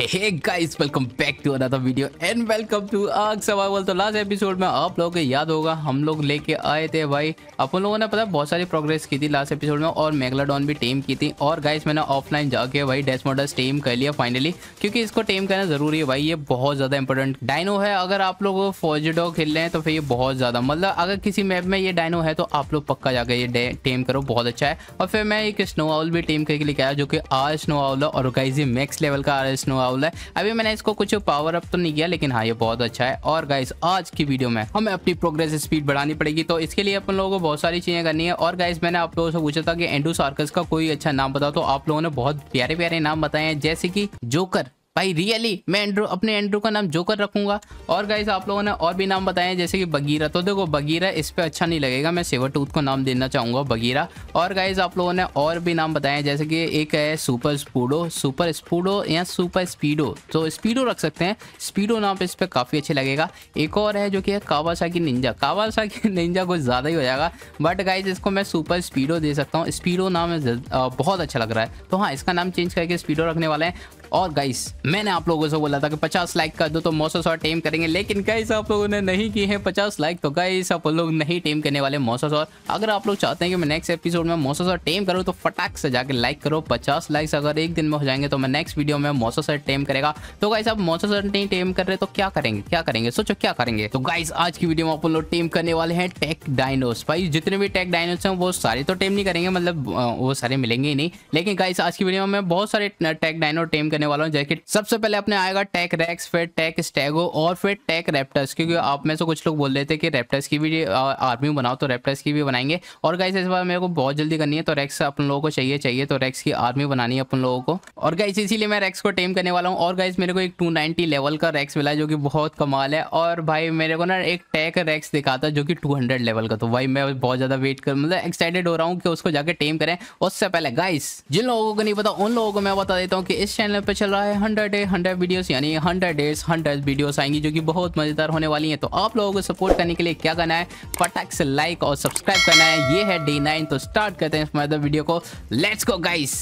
Hey guys welcome back to another video and welcome to Ark survival तो last episode में आप लोगों को याद होगा हम लोग लेके आए थे भाई अपन लोगों ने पता बहुत सारी प्रोग्रेस की थी लास्ट एपिसोड में और मेगलाडॉन भी टीम की थी और गाइस मैंने ऑफलाइन जाके भाई डेस्मोडस टीम कर लिया फाइनली क्योंकि इसको टीम करना ज़रूरी है भाई ये बहुत ज़्यादा इंपॉर्टेंट डाइनो है अगर आप लोग फौजडो खेल रहे हैं तो फिर ये बहुत ज़्यादा मतलब अगर किसी मैप में ये डाइनो है तो आप लोग पक्का जाकर ये टीम करो बहुत अच्छा है और फिर मैं एक स्नो आउल भी टीम करके लेके आया जो कि आर स्नो आउल और गाइज ये मैक्स लेवल का आर स्नो बाउल है अभी मैंने इसको कुछ पावर अप तो नहीं किया लेकिन हाँ ये बहुत अच्छा है और गाइस आज की वीडियो में हमें अपनी प्रोग्रेस स्पीड बढ़ानी पड़ेगी तो इसके लिए अपन लोगों को बहुत सारी चीजें करनी है और गाइस मैंने आप लोगों से पूछा था कि एंडू सार्कस का कोई अच्छा नाम बताओ तो आप लोगों ने बहुत प्यारे प्यारे नाम बताए हैं जैसे की जोकर भाई रियली मैं एंड्रू अपने एंड्रू का नाम जोकर रखूंगा और गाइज आप लोगों ने और भी नाम बताए जैसे कि बगीरा तो देखो बगीरा इस पर अच्छा नहीं लगेगा मैं सेवर टूथ को नाम देना चाहूँगा बगीरा और गाइज आप लोगों ने और भी नाम बताए जैसे कि एक है सुपर स्पूडो सुपर स्पूडो या सुपर स्पीडो तो स्पीडो रख सकते हैं स्पीडो नाम इस पर काफ़ी अच्छे लगेगा एक और है जो कि है कावासा की निंजा कावासा की निंजा कुछ ज़्यादा ही हो जाएगा बट गाइज इसको मैं सुपर स्पीडो दे सकता हूँ स्पीडो नाम बहुत अच्छा लग रहा है तो हाँ इसका नाम चेंज करके स्पीडो रखने वाले हैं और गाइस मैंने आप लोगों से बोला था कि 50 लाइक कर दो तो मोसस और टेम करेंगे लेकिन गाइस आप लोगों ने नहीं की है 50 लाइक तो गाइस आप लोग नहीं टेम करने वाले मोसस और अगर आप लोग चाहते हैं कि मैं नेक्स्ट एपिसोड में मोसस और टेम करूं तो फटाक से जाके लाइक करो 50 लाइक्स अगर एक दिन में हो जाएंगे तो मैं नेक्स्ट वीडियो में मोसस और टेम करेगा तो गाइस आप मोसस और नहीं टेम कर रहे तो क्या करेंगे क्या करेंगे सोचो क्या करेंगे तो गाइस आज की वीडियो में आप लोग टेम करने वाले हैं टेक डायनोस भाई जितने भी टेक डायनोस हैं वो सारे तो टेम नहीं करेंगे मतलब वो सारे मिलेंगे ही नहीं लेकिन गाइस आज की वीडियो में बहुत सारे टेक डायनो टेम देने वाला हूँ जैकेट सबसे पहले अपने आएगा टेक रैक्स फिर टेक स्टेगो और फिर टेक रेप्टर्स क्योंकि आप में से कुछ लोग बोल रहे थे कि रेप्टर्स की भी आर्मी बनाओ तो रेप्टर्स की भी बनाएंगे और गाइस इस बार मेरे को बहुत जल्दी करनी है तो रेक्स अपन लोगों को चाहिए चाहिए तो रेक्स की आर्मी बनानी है अपन लोगों को और गाइस इसीलिए मैं रेक्स को टेम करने वाला हूँ और गाइस मेरे को एक टू लेवल का रेक्स मिला जो कि बहुत कमाल है और भाई मेरे को ना एक टेक रेक्स दिखा था जो कि टू लेवल का तो भाई मैं बहुत ज़्यादा वेट कर मतलब एक्साइटेड हो रहा हूँ कि उसको जाके टेम करें उससे पहले गाइस जिन लोगों को नहीं पता उन लोगों को मैं बता देता हूँ कि इस चैनल पे चल रहा है हंड्रेड डे हंड्रेड वीडियोस यानी हंड्रेड डेज हंड्रेड वीडियोस आएंगी जो कि बहुत मजेदार होने वाली हैं तो आप लोगों को सपोर्ट करने के लिए क्या करना है फटाक से लाइक और सब्सक्राइब करना है ये है डे नाइन तो स्टार्ट करते हैं इस मतलब वीडियो को लेट्स को गाइस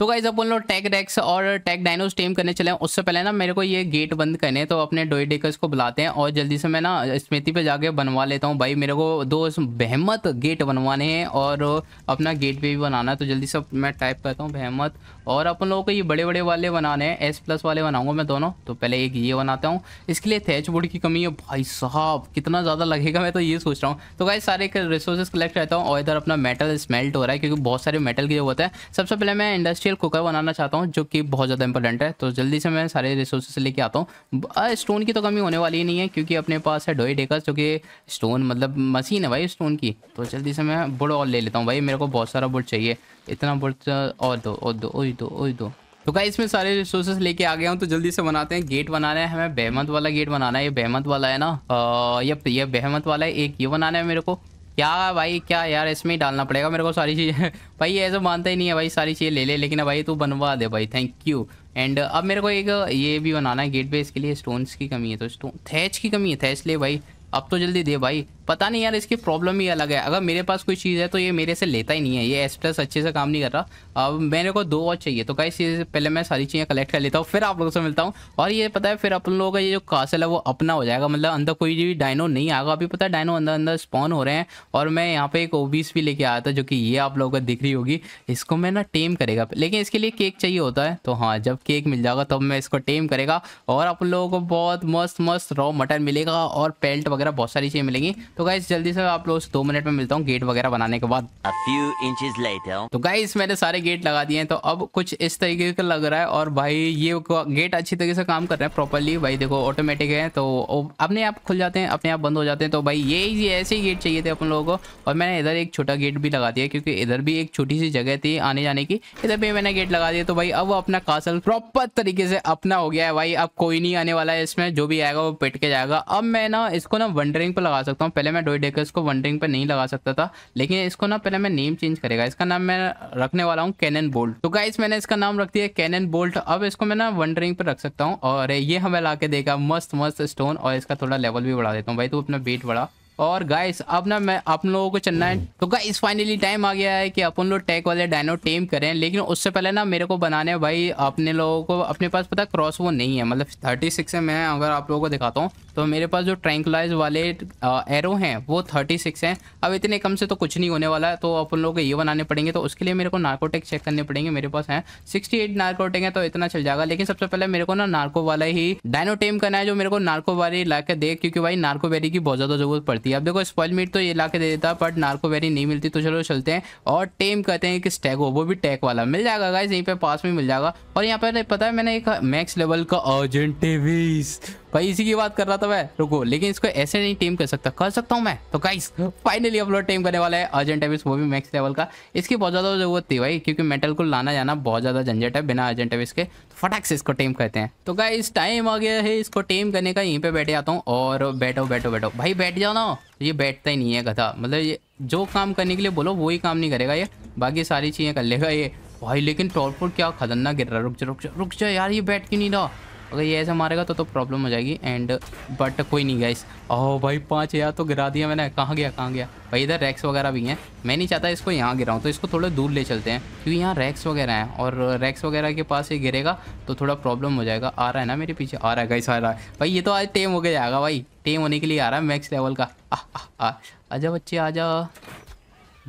तो गाइज अपन लोग टैग डेक्स और टैग डाइनोस टेम करने चले हैं उससे पहले ना मेरे को ये गेट बंद करने तो अपने डोईडेकर्स को बुलाते हैं और जल्दी से मैं ना स्मृति पे जाके बनवा लेता हूँ भाई मेरे को दो बहमत गेट बनवाने हैं और अपना गेट पे भी बनाना है तो जल्दी से मैं टाइप करता हूँ बहमत और अपन लोगों को ये बड़े बड़े वाले बनाने हैं एस प्लस वाले बनाऊंगा मैं दोनों तो पहले एक ये बनाता हूँ इसके लिए थैच बोर्ड की कमी है भाई साहब कितना ज़्यादा लगेगा मैं तो ये सोच रहा हूँ तो गाइज सारे रिसोर्सेज कलेक्ट रहता हूँ और इधर अपना मेटल स्मेल्ट हो रहा है क्योंकि बहुत सारे मेटल की जरूरत है सबसे पहले मैं इंडस्ट्री स्टील कुकर बनाना चाहता हूँ जो कि बहुत ज़्यादा इंपॉर्टेंट है तो जल्दी से मैं सारे रिसोर्सेस लेके आता हूँ स्टोन की तो कमी होने वाली नहीं है क्योंकि अपने पास है डोई डेकर जो कि स्टोन मतलब मशीन है भाई स्टोन की तो जल्दी से मैं बुड और ले लेता हूँ भाई मेरे को बहुत सारा बुड चाहिए इतना बुड तो और दो और दो ओ दो ओ दो तो गाइस इसमें सारे रिसोर्सेस लेके आ गया हूँ तो जल्दी से बनाते हैं गेट बनाना है हमें बहमत वाला गेट बनाना है ये बहमत वाला है ना आ, ये ये बहमत वाला है एक ये बनाना है मेरे को क्या भाई क्या यार इसमें ही डालना पड़ेगा मेरे को सारी चीज़ें भाई ऐसे मानता ही नहीं है भाई सारी चीज़ें ले ले लेकिन भाई तू बनवा दे भाई थैंक यू एंड अब मेरे को एक ये भी बनाना है गेट पे इसके लिए स्टोन्स की कमी है तो स्टोन थैच की कमी है थैच ले भाई अब तो जल्दी दे भाई पता नहीं यार इसकी प्रॉब्लम ही अलग है अगर मेरे पास कोई चीज़ है तो ये मेरे से लेता ही नहीं है ये एस प्लस अच्छे से काम नहीं कर रहा अब मेरे को दो और चाहिए तो कई चीज़ पहले मैं सारी चीज़ें कलेक्ट कर लेता हूँ फिर आप लोगों से मिलता हूँ और ये पता है फिर अपन लोगों का ये जो कासल है वो अपना हो जाएगा मतलब अंदर कोई भी डायनो नहीं आएगा अभी पता है डायनो अंदर अंदर स्पॉन हो रहे हैं और मैं यहाँ पे एक ओबीस भी लेके आया था जो कि ये आप लोगों को दिख रही होगी इसको मैं ना टेम करेगा लेकिन इसके लिए केक चाहिए होता है तो हाँ जब केक मिल जाएगा तब मैं इसको टेम करेगा और आप लोगों को बहुत मस्त मस्त रॉ मटन मिलेगा और पेल्ट वगैरह बहुत सारी चीज़ें मिलेंगी तो गाइस जल्दी से आप लोग दो मिनट में मिलता हूँ गेट वगैरह बनाने के बाद तो गाइस मैंने सारे गेट लगा दिए हैं तो अब कुछ इस तरीके का लग रहा है और भाई ये गेट अच्छी तरीके से काम कर रहे हैं प्रॉपरली भाई देखो ऑटोमेटिक है तो अपने आप खुल जाते हैं अपने आप बंद हो जाते हैं तो भाई ये ऐसे ही गेट चाहिए थे अपन लोगों को और मैंने इधर एक छोटा गेट भी लगा दिया क्योंकि इधर भी एक छोटी सी जगह थी आने जाने की इधर भी मैंने गेट लगा दिया तो भाई अब अपना कासल प्रॉपर तरीके से अपना हो गया है भाई अब कोई नहीं आने वाला है इसमें जो भी आएगा वो पिट के जाएगा अब मैं ना इसको ना वंडरिंग पर लगा सकता हूँ पहले पहले मैं डोई डेकर्स को वन रिंग पर नहीं लगा सकता था लेकिन इसको ना पहले मैं नेम चेंज करेगा इसका नाम मैं रखने वाला हूँ कैनन बोल्ट तो गाइस मैंने इसका नाम रख दिया कैनन बोल्ट अब इसको मैं ना वन रिंग पर रख सकता हूँ और ये हमें ला देगा मस्त मस्त स्टोन और इसका थोड़ा लेवल भी बढ़ा देता हूँ भाई तू अपना वेट बढ़ा और गाइस अब ना मैं आप लोगों को चलना है तो गाइस फाइनली टाइम आ गया है कि अपन लोग टैक वाले डायनो टेम करें लेकिन उससे पहले ना मेरे को बनाने भाई अपने लोगों को अपने पास पता क्रॉस वो नहीं है मतलब थर्टी सिक्स में मैं अगर आप लोगों को दिखाता हूँ तो मेरे पास जो ट्रैंकलाइज वाले एरो हैं वो थर्टी सिक्स हैं अब इतने कम से तो कुछ नहीं होने वाला है तो अपन लोग ये बनाने पड़ेंगे तो उसके लिए मेरे को नार्कोटिक चेक करने पड़ेंगे मेरे पास हैं सिक्सटी एट नार्कोटिक है तो इतना चल जाएगा लेकिन सबसे पहले मेरे को ना नार्को वाला ही डायनो टेम करना है जो मेरे को नार्को वाली ला के दे क्योंकि भाई नार्को की बहुत ज़्यादा जरूरत पड़ती है अब देखो स्पॉइल मीट तो ये ला के दे देता बट नार्को नहीं मिलती तो चलो चलते हैं और टेम कहते हैं कि स्टैगो वो भी टैक वाला मिल जाएगा गाइज यहीं पर पास में मिल जाएगा और यहाँ पर पता है मैंने एक मैक्स लेवल का अर्जेंट भाई इसी की बात कर रहा था मैं रुको लेकिन इसको ऐसे नहीं टीम कर सकता कर सकता हूँ मैं तो गाइस फाइनली अपलोड टीम करने वाला है अर्जेंट एविस वो भी मैक्स लेवल का इसकी बहुत ज़्यादा जरूरत थी भाई क्योंकि मेटल को लाना जाना बहुत ज़्यादा झंझट है बिना अर्जेंट एविस के तो फटाक से इसको टीम करते हैं तो गाइस टाइम आ गया है इसको टीम करने का यहीं पर बैठे जाता हूँ और बैठो बैठो बैठो भाई बैठ जाओ ना ये बैठता ही नहीं है कथा मतलब ये जो काम करने के लिए बोलो वही काम नहीं करेगा ये बाकी सारी चीज़ें कर लेगा ये भाई लेकिन टॉलपुर क्या खतरनाक गिर रहा है रुक जा रुक जा रुक जा यार ये बैठ क्यों नहीं रहा अगर ये ऐसे मारेगा तो तो प्रॉब्लम हो जाएगी एंड बट कोई नहीं गाइस ओह भाई पाँच हज़ार तो गिरा दिया मैंने कहाँ गया कहाँ गया भाई इधर रैक्स वगैरह भी हैं मैं नहीं चाहता इसको यहाँ गिराऊँ तो इसको थोड़े दूर ले चलते हैं क्योंकि यहाँ रैक्स वगैरह हैं और रैक्स वगैरह के पास ये गिरेगा तो थोड़ा प्रॉब्लम हो जाएगा आ रहा है ना मेरे पीछे आ रहा है गाइस आ रहा है भाई ये तो आज टेम हो गया जाएगा भाई टेम होने के लिए आ रहा है मैक्स लेवल का आ, बच्चे आ, जा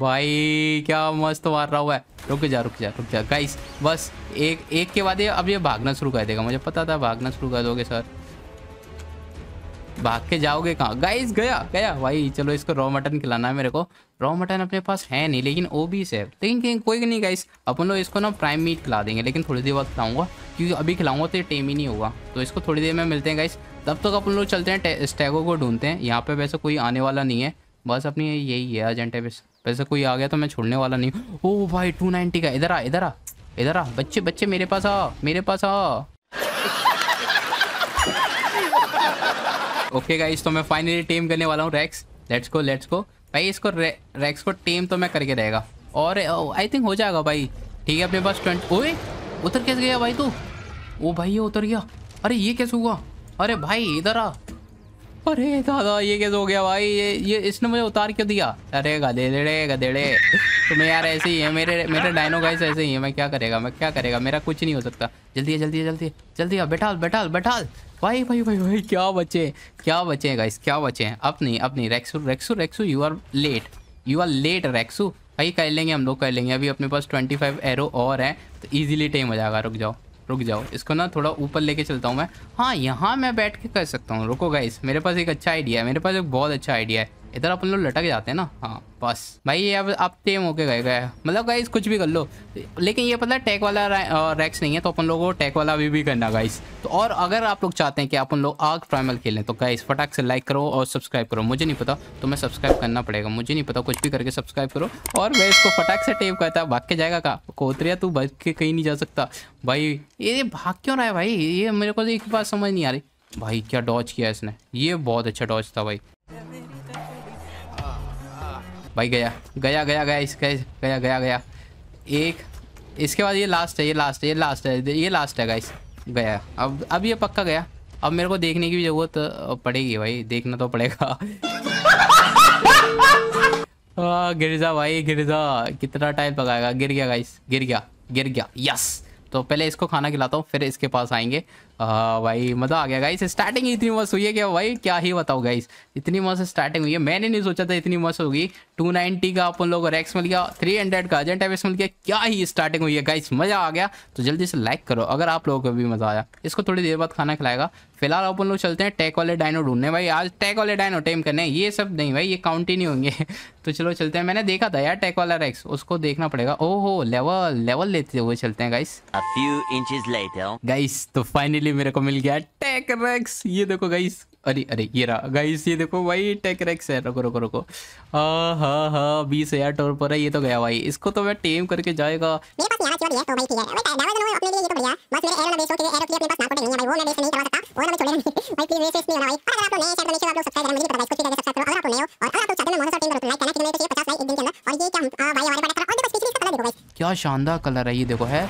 भाई क्या मस्त मार रहा हुआ है रुक जा रुक जा रुक जा गाइस बस एक एक के बाद ये अब ये भागना शुरू कर देगा मुझे पता था भागना शुरू कर दोगे सर भाग के जाओगे कहाँ गाइस गया गया भाई चलो इसको रॉ मटन खिलाना है मेरे को रॉ मटन अपने पास है नहीं लेकिन वो भी से लेकिन कोई नहीं गाइस अपन लोग इसको ना प्राइम मीट खिला देंगे लेकिन थोड़ी देर बाद खिलाऊंगा क्योंकि अभी खिलाऊंगा तो ये टेम ही नहीं होगा तो इसको थोड़ी देर में मिलते हैं गाइस तब तक तो अपन लोग चलते हैं स्टैगो को ढूंढते हैं यहाँ पे वैसे कोई आने वाला नहीं है बस अपनी यही है अजेंटे है वैसे कोई आ गया तो मैं छोड़ने वाला नहीं ओ भाई टू नाइनटी का इधर आ इधर आ इधर आ बच्चे बच्चे मेरे पास आ मेरे पास आ ओके गाइस तो मैं फाइनली टेम करने वाला हूँ रैक्स लेट्स को लेट्स को भाई इसको रे, रैक्स को टेम तो मैं करके रहेगा और आई oh, थिंक हो जाएगा भाई ठीक है अपने पास ट्वेंटी ओए उतर कैसे गया भाई तू ओ भाई ये उतर गया अरे ये कैसे हुआ अरे भाई इधर आ अरे दादा ये कैसे हो गया भाई ये ये इसने मुझे उतार क्यों दिया अरे गधेड़े गधेड़े तुम्हें यार ऐसे ही है मेरे मेरे डायनो गाइस ऐसे ही है मैं क्या करेगा मैं क्या करेगा मेरा कुछ नहीं हो सकता जल्दी है जल्दी है जल्दी है जल्दी है बैठाल बैठाल बैठाल भाई भाई भाई भाई क्या बचे क्या बचे हैं गाइस क्या बचे हैं अब नहीं अब नहीं रेक्सु रेक्सु रेक्सू you are late you are late रेक्सु भाई कर लेंगे हम लोग कर लेंगे अभी अपने पास ट्वेंटी फाइव एरो और हैं तो ईजिली टाइम हो जाएगा रुक जाओ रुक जाओ इसको ना थोड़ा ऊपर लेके चलता हूँ मैं हाँ यहाँ मैं बैठ के कर सकता हूँ रुको गाइस मेरे पास एक अच्छा आइडिया है मेरे पास एक बहुत अच्छा आइडिया है इधर अपन लोग लटक जाते हैं ना हाँ बस भाई ये अब आप टेम होके गए गए मतलब गाइस कुछ भी कर लो लेकिन ये पता है टैक वाला रैक्स नहीं है तो अपन लोगों को टैक वाला भी, भी करना गाइस तो और अगर आप लोग चाहते हैं कि अपन लोग आग प्राइमल खेलें तो गाइस फटाक से लाइक करो और सब्सक्राइब करो मुझे नहीं पता तो मैं सब्सक्राइब करना पड़ेगा मुझे नहीं पता कुछ भी करके सब्सक्राइब करो और मैं इसको फटाक से टेप करता भाग के जाएगा का कोतरिया तू भाग के कहीं नहीं जा सकता भाई ये भाग क्यों रहा है भाई ये मेरे को तो एक बात समझ नहीं आ रही भाई क्या डॉच किया इसने ये बहुत अच्छा डॉच था भाई भाई गया गया गया गया इस गया गया गया एक इसके बाद ये लास्ट है ये लास्ट है ये लास्ट है ये लास्ट है गाइस गया अब अब ये पक्का गया अब मेरे को देखने की भी जरूरत पड़ेगी भाई देखना तो पड़ेगा आ, गिरजा भाई गिरजा कितना टाइम पकाएगा गिर गया गाइस गिर गया गिर गया यस तो पहले इसको खाना खिलाता हूँ फिर इसके पास आएंगे हाँ भाई मज़ा आ गया गाइस स्टार्टिंग इतनी मस्त हुई है क्या भाई क्या ही बताओ गाइस इतनी मस्त स्टार्टिंग हुई है मैंने नहीं सोचा था इतनी मस्त होगी 290 का अपन लोगों को रैक्स मिल गया 300 का अजेंट एवेस मिल गया क्या ही स्टार्टिंग हुई है गाइस मज़ा आ गया तो जल्दी से लाइक करो अगर आप लोगों को भी मज़ा आया इसको थोड़ी देर बाद खाना खिलाएगा फिलहाल अपन लोग चलते हैं टैक वाले डायनो ढूंढने भाई आज टैक वाले डायनो टेम करने ये सब नहीं भाई ये काउंट ही नहीं होंगे तो चलो चलते हैं मैंने देखा था यार टैक वाला रैक्स उसको देखना पड़ेगा ओहो लेवल लेवल लेते हुए चलते हैं गाइस गाइस तो फाइनली फाइनली मेरे को मिल गया टेक रेक्स ये देखो गाइस अरे अरे ये रहा गाइस ये देखो भाई टेक रेक्स है रुको रुको रुको हा हा हा बीस हजार टोर पर है ये तो गया भाई इसको तो मैं टेम करके जाएगा तो तो तो क्या शानदार कलर है ये देखो है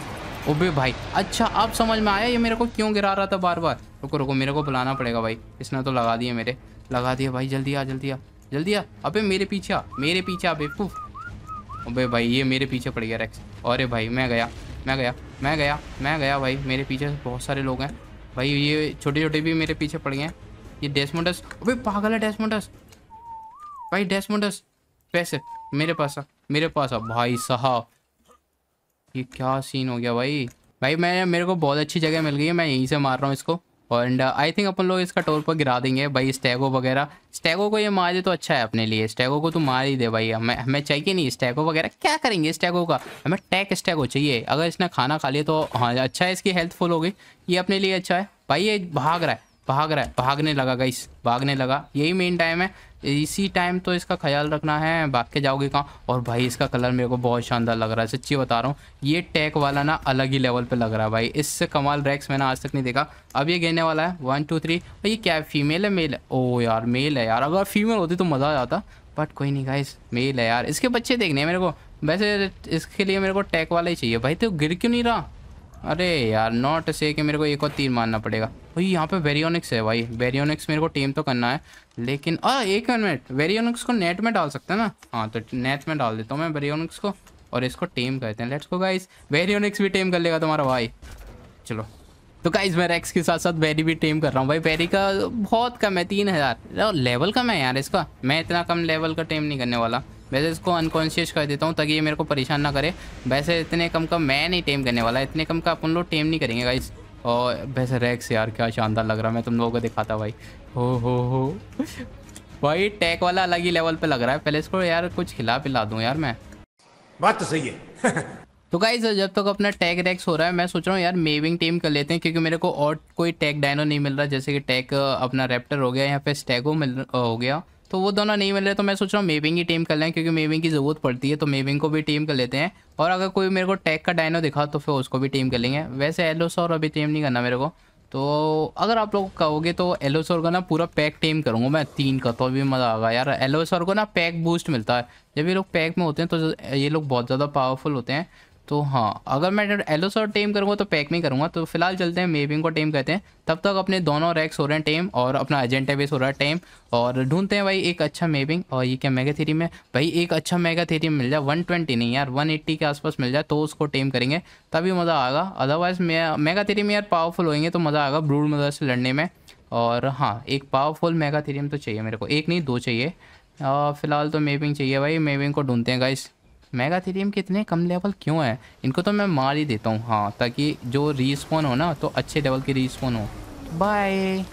ओबे भाई अच्छा अब समझ में आया ये मेरे को क्यों गिरा रहा था बार बार रुको रुको मेरे को बुलाना पड़ेगा भाई इसने तो लगा दिया मेरे लगा दिया भाई जल्दी आ जल्दी आ जल्दी आ अबे मेरे पीछे आ मेरे पीछे आ बेपू ओबे भाई ये मेरे पीछे पड़ गया रेक्स अरे भाई मैं गया मैं गया मैं गया मैं गया भाई मेरे पीछे बहुत सारे लोग हैं भाई ये छोटे छोटे भी मेरे पीछे पड़ गए हैं ये डेस्मोडस अबे पागल है डेस्मोडस भाई डेस्मोडस पैसे मेरे पास आ मेरे पास आ भाई साहब ये क्या सीन हो गया भाई भाई मैं मेरे को बहुत अच्छी जगह मिल गई है मैं यहीं से मार रहा हूँ इसको और आई थिंक अपन लोग इसका टोल पर गिरा देंगे भाई स्टैगो वगैरह स्टैगो को ये मार दे तो अच्छा है अपने लिए स्टैगो को तो मार ही दे भाई हमें हमें चाहिए नहीं स्टैगो वगैरह क्या करेंगे स्टैगो का हमें टैक स्टैगो चाहिए अगर इसने खाना खा लिया तो हाँ अच्छा है इसकी हेल्थ फुल हो गई ये अपने लिए अच्छा है भाई ये भाग रहा है भाग रहा है भागने लगा गई भागने लगा यही मेन टाइम है इसी टाइम तो इसका ख्याल रखना है भाग के जाओगे कहाँ और भाई इसका कलर मेरे को बहुत शानदार लग रहा है सच्ची बता रहा हूँ ये टैक वाला ना अलग ही लेवल पर लग रहा है भाई इससे कमाल रैक्स मैंने आज तक नहीं देखा अब ये गहने वाला है वन टू थ्री भाई ये क्या है फीमेल है मेल है ओ यार मेल है यार अगर फीमेल होती तो मज़ा आ जाता बट कोई नहीं गाइस मेल है यार इसके बच्चे देखने हैं मेरे को वैसे इसके लिए मेरे को टैक वाला ही चाहिए भाई तो गिर क्यों नहीं रहा अरे यार नॉट से कि मेरे को एक और तीन मारना पड़ेगा भाई यहाँ पे वेरियोनिक्स है भाई वेरियोनिक्स मेरे को टीम तो करना है लेकिन आ एक मिनट वेरियोनिक्स को नेट में डाल सकते हैं ना हाँ तो नेट में डाल देता हूँ मैं वेरियोनिक्स को और इसको टीम करते हैं लेट्स को गाइस वेरियोनिक्स भी टीम कर लेगा तुम्हारा भाई चलो तो गाइज मैं रेक्स के साथ साथ वेरी भी टीम कर रहा हूँ भाई वेरी का बहुत कम है तीन हज़ार लेवल कम है यार इसका मैं इतना कम लेवल का टीम नहीं करने वाला वैसे इसको अनकॉन्शियस कर देता हूँ ताकि ये मेरे को परेशान ना करे वैसे इतने कम का मैं नहीं टेम करने वाला इतने कम का अपन लोग टेम नहीं करेंगे गाइस और वैसे रैक्स यार क्या शानदार लग रहा है मैं तुम लोगों को दिखाता भाई हो हो हो भाई टैक वाला अलग ही लेवल पे लग रहा है पहले इसको यार कुछ खिला पिला दूँ यार मैं बात तो सही है तो गाइज जब तक तो अपना टैग रैक्स हो रहा है मैं सोच रहा हूँ यार मेविंग टीम कर लेते हैं क्योंकि मेरे को और कोई टैग डायनो नहीं मिल रहा जैसे कि टैग अपना रैप्टर हो गया यहाँ पे स्टैगो मिल हो गया तो वो दोनों नहीं मिल रहे तो मैं सोच रहा हूँ मेविंग ही टीम कर लें क्योंकि मेविंग की ज़रूरत पड़ती है तो मेविंग को भी टीम कर लेते हैं और अगर कोई मेरे को टैग का डायनो दिखा तो फिर उसको भी टीम कर लेंगे वैसे एलोसोर अभी टीम नहीं करना मेरे को तो अगर आप लोग कहोगे तो एलोसोर का ना पूरा पैक टीम करूँगा मैं तीन का तो अभी मज़ा आगा यार एलोसोर को ना पैक बूस्ट मिलता है जब ये लोग पैक में होते हैं तो ये लोग बहुत ज़्यादा पावरफुल होते हैं तो हाँ अगर मैं एलोस और टेम करूँगा तो पैक में करूँगा तो फिलहाल चलते हैं मेविंग को टेम कहते हैं तब तक अपने दोनों रैक्स हो रहे हैं टेम और अपना एजेंटा बेस हो रहा है टेम और ढूंढते हैं भाई एक अच्छा मेविंग और ये क्या मेगा थेरी में भाई एक अच्छा मेगा थेरी मिल जाए वन ट्वेंटी नहीं यार वन एट्टी के आसपास मिल जाए तो उसको टेम करेंगे तभी मज़ा आएगा अदरवाइज़ मेगा थेरी में यार पावरफुल होएंगे तो मज़ा आएगा ब्रूड मदर से लड़ने में और हाँ एक पावरफुल मेगा थीरियम तो चाहिए मेरे को एक नहीं दो चाहिए फ़िलहाल तो मेविंग चाहिए भाई मेविंग को ढूंढते हैं गाइस मेगाथीरियम के इतने कम लेवल क्यों है इनको तो मैं मार ही देता हूँ हाँ ताकि जो रीस्पॉन हो ना तो अच्छे लेवल के रीस्पॉन हो बाय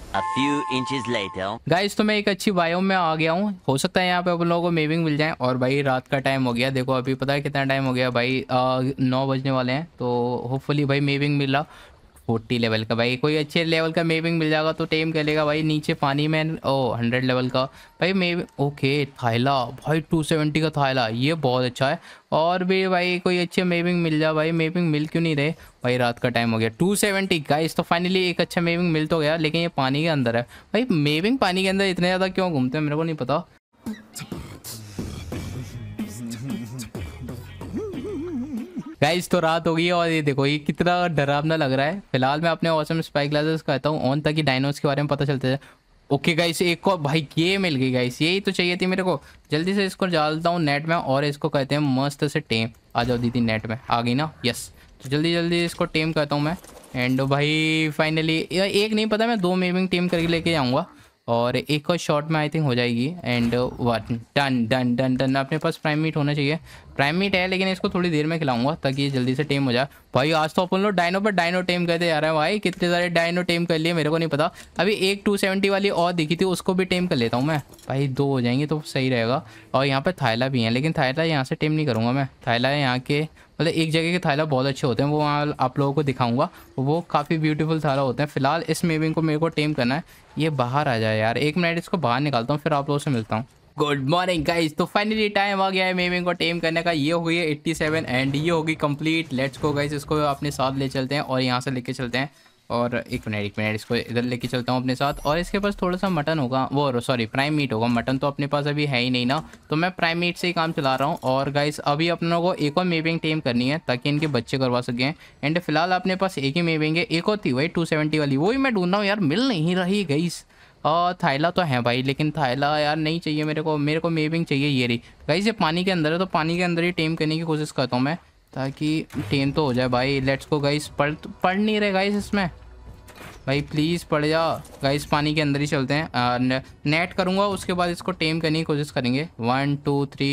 गाइस तो मैं एक अच्छी बायोम में आ गया हूँ हो सकता है यहाँ पे अपन लोगों को मेविंग मिल जाए और भाई रात का टाइम हो गया देखो अभी पता है कितना टाइम हो गया भाई आ, नौ बजने वाले हैं तो होपफुली भाई मेविंग मिला फोर्टी लेवल का भाई कोई अच्छे लेवल का मेविंग मिल जाएगा तो टेम लेगा भाई नीचे पानी में ओ हंड्रेड लेवल का भाई मेव ओके थायला भाई टू सेवेंटी का थायला ये बहुत अच्छा है और भी भाई कोई अच्छे मेविंग मिल जाए भाई मेविंग मिल क्यों नहीं रहे भाई रात का टाइम हो गया टू सेवेंटी का तो फाइनली एक अच्छा मेविंग मिल तो गया लेकिन ये पानी के अंदर है भाई मेविंग पानी के अंदर इतने ज़्यादा क्यों घूमते हैं मेरे को नहीं पता गाइज तो रात हो गई है और ये देखो ये कितना डरावना लग रहा है फिलहाल मैं अपने ऑसम स्पाई ग्लासेस कहता हूँ ऑन ताकि डायनोस के बारे में पता चलता है ओके गाइस एक और भाई ये मिल गई गाइस यही तो चाहिए थी मेरे को जल्दी से इसको डालता हूँ नेट में और इसको कहते हैं मस्त से टेम आ जाओ दीदी नेट में आ गई ना यस तो जल्दी जल्दी इसको टेम कहता हूँ मैं एंड भाई फाइनली एक नहीं पता मैं दो मेविंग टेम करके लेके जाऊँगा और एक और शॉट में आई थिंक हो जाएगी and one done done done done अपने पास प्राइम मीट होना चाहिए प्राइम मीट है लेकिन इसको थोड़ी देर में खिलाऊंगा ताकि ये जल्दी से टेम हो जाए भाई आज तो अपन लोग डायनो पर डायनो टेम करते जा रहे हैं भाई कितने सारे डायनो टेम कर लिए मेरे को नहीं पता अभी एक टू सेवेंटी वाली और दिखी थी उसको भी टेम कर लेता हूँ मैं भाई दो हो जाएंगे तो सही रहेगा और यहाँ पर थायला भी है लेकिन थायला यहाँ से टेम नहीं करूँगा मैं थायला यहाँ के मतलब एक जगह के थायला बहुत अच्छे होते हैं वो वहाँ आप लोगों को दिखाऊंगा वो काफ़ी ब्यूटीफुल थैला होते हैं फिलहाल इस मेविंग को मेरे को टेम करना है ये बाहर आ जाए यार एक मिनट इसको बाहर निकालता हूँ फिर आप लोगों से मिलता हूँ गुड मॉर्निंग गाइज तो फाइनली टाइम आ गया है मेविंग को टेम करने का ये हुई है सेवन एंड ये होगी कम्प्लीट लेट्स को गाइज इसको अपने साथ ले चलते हैं और यहाँ से लेके चलते हैं और एक मिनट एक मिनट इसको इधर लेके चलता हूँ अपने साथ और इसके पास थोड़ा सा मटन होगा वो सॉरी प्राइम मीट होगा मटन तो अपने पास अभी है ही नहीं ना तो मैं प्राइम मीट से ही काम चला रहा हूँ और गाइस अभी अपनों को एक और मेविंग टेम करनी है ताकि इनके बच्चे करवा सकें एंड फिलहाल अपने पास एक ही मेविंग है एक और थी वही टू वाली वही मैं ढूंढ रहा हूँ यार मिल नहीं रही गईस और थायला तो है भाई लेकिन थायला यार नहीं चाहिए मेरे को मेरे को मेविंग चाहिए ये रही गाइस ये पानी के अंदर है तो पानी के अंदर ही टेम करने की कोशिश करता हूँ मैं ताकि टेन तो हो जाए भाई लेट्स को गाइस पढ़ तो- पढ़ नहीं रहे गाइस इसमें भाई प्लीज़ पढ़ जा गाइस पानी के अंदर ही चलते हैं आ, न, नेट करूँगा उसके बाद इसको टेम करने की कोशिश करेंगे वन टू थ्री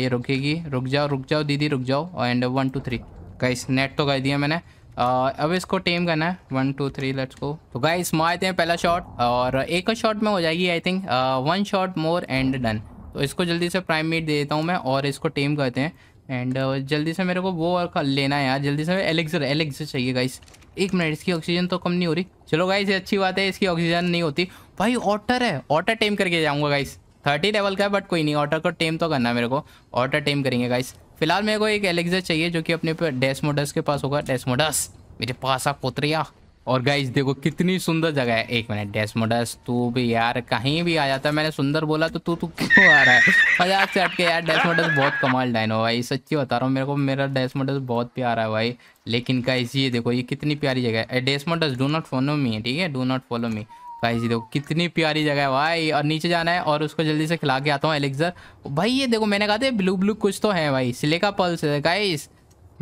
ये रुकेगी रुक जाओ रुक जाओ दीदी रुक जाओ and one two three guys नेट तो कर दिया मैंने आ, अब इसको टेम करना है वन टू थ्री लेट्स को तो गाइस मारते हैं पहला शॉट और एक शॉट में हो जाएगी I think one shot more and done तो इसको जल्दी से प्राइम मीट दे देता हूँ मैं और इसको टेम करते हैं एंड uh, जल्दी से मेरे को वो और लेना है यार जल्दी से एलेक्सर एलेक्सर चाहिए गाइस एक मिनट इसकी ऑक्सीजन तो कम नहीं हो रही चलो गाइस ये अच्छी बात है इसकी ऑक्सीजन नहीं होती भाई ऑटर है ऑटर टेम करके जाऊँगा गाइस थर्टी लेवल का है बट कोई नहीं ऑटर को टेम तो करना है मेरे को ऑटर टेम करेंगे गाइस फिलहाल मेरे को एक एलेक्सर चाहिए जो कि अपने डेस्मोडस के पास होगा डेस्मोडस मेरे पास आप पोतरिया और गाइज देखो कितनी सुंदर जगह है एक मिनट मोडस तू भी यार कहीं भी आ जाता है मैंने सुंदर बोला तो तू तू क्यों आ रहा है मजाक से हटके यार मोडस बहुत कमाल हो भाई सच्ची बता रहा हूँ मेरे को मेरा मोडस बहुत प्यारा है भाई लेकिन गाइज ये देखो ये कितनी प्यारी जगह है मोडस डो नॉट फॉलो मी है ठीक है do not follow me guys देखो कितनी प्यारी जगह है भाई और नीचे जाना है और उसको जल्दी से खिला के आता हूँ एलेक्सर भाई ये देखो मैंने कहा था ब्लू ब्लू कुछ तो है भाई सिले का पल्स है गाइस